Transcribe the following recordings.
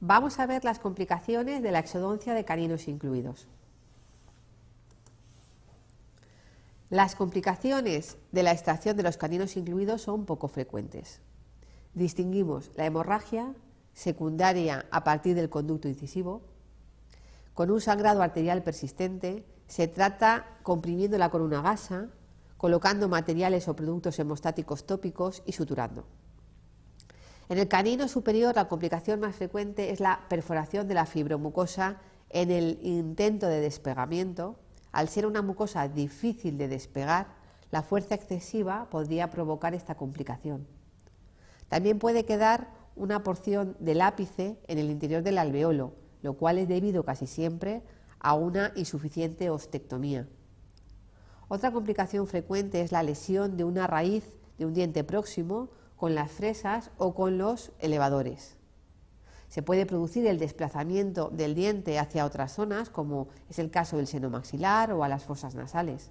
Vamos a ver las complicaciones de la exodoncia de caninos incluidos. Las complicaciones de la extracción de los caninos incluidos son poco frecuentes. Distinguimos la hemorragia secundaria a partir del conducto incisivo. Con un sangrado arterial persistente se trata comprimiéndola con una gasa, colocando materiales o productos hemostáticos tópicos y suturando. En el canino superior, la complicación más frecuente es la perforación de la fibromucosa en el intento de despegamiento. Al ser una mucosa difícil de despegar, la fuerza excesiva podría provocar esta complicación. También puede quedar una porción del ápice en el interior del alveolo, lo cual es debido casi siempre a una insuficiente ostectomía. Otra complicación frecuente es la lesión de una raíz de un diente próximo con las fresas o con los elevadores. Se puede producir el desplazamiento del diente hacia otras zonas, como es el caso del seno maxilar o a las fosas nasales.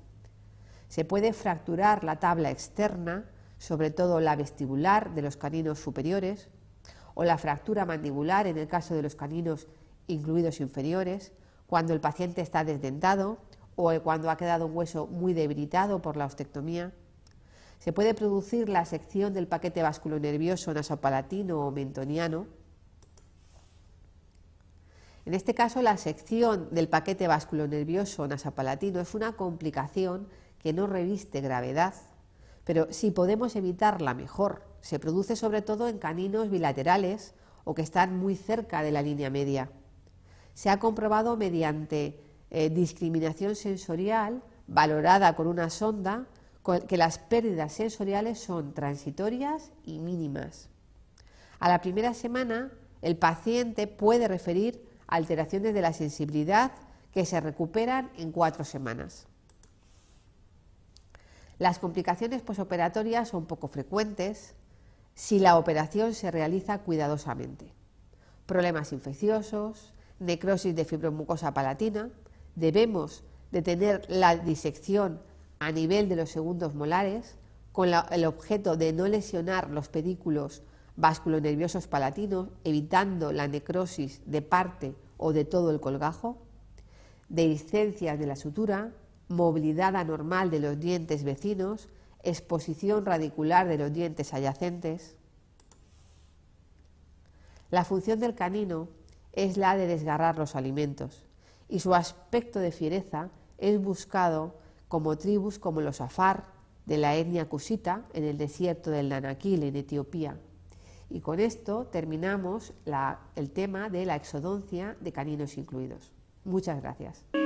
Se puede fracturar la tabla externa, sobre todo la vestibular de los caninos superiores, o la fractura mandibular en el caso de los caninos incluidos inferiores, cuando el paciente está desdentado o cuando ha quedado un hueso muy debilitado por la ostectomía. Se puede producir la sección del paquete vasculonervioso nasopalatino o mentoniano. En este caso, la sección del paquete vasculonervioso nasopalatino es una complicación que no reviste gravedad, pero si podemos evitarla mejor. Se produce sobre todo en caninos bilaterales o que están muy cerca de la línea media. Se ha comprobado mediante eh, discriminación sensorial valorada con una sonda que las pérdidas sensoriales son transitorias y mínimas. A la primera semana, el paciente puede referir alteraciones de la sensibilidad que se recuperan en cuatro semanas. Las complicaciones posoperatorias son poco frecuentes si la operación se realiza cuidadosamente. Problemas infecciosos, necrosis de fibromucosa palatina, debemos detener la disección a nivel de los segundos molares con el objeto de no lesionar los pedículos vasculonerviosos palatinos, evitando la necrosis de parte o de todo el colgajo, de licencia de la sutura, movilidad anormal de los dientes vecinos, exposición radicular de los dientes adyacentes. La función del canino es la de desgarrar los alimentos y su aspecto de fiereza es buscado como tribus como los Afar de la etnia Cusita, en el desierto del Nanaquil en Etiopía. Y con esto terminamos el tema de la exodoncia de caninos incluidos. Muchas gracias.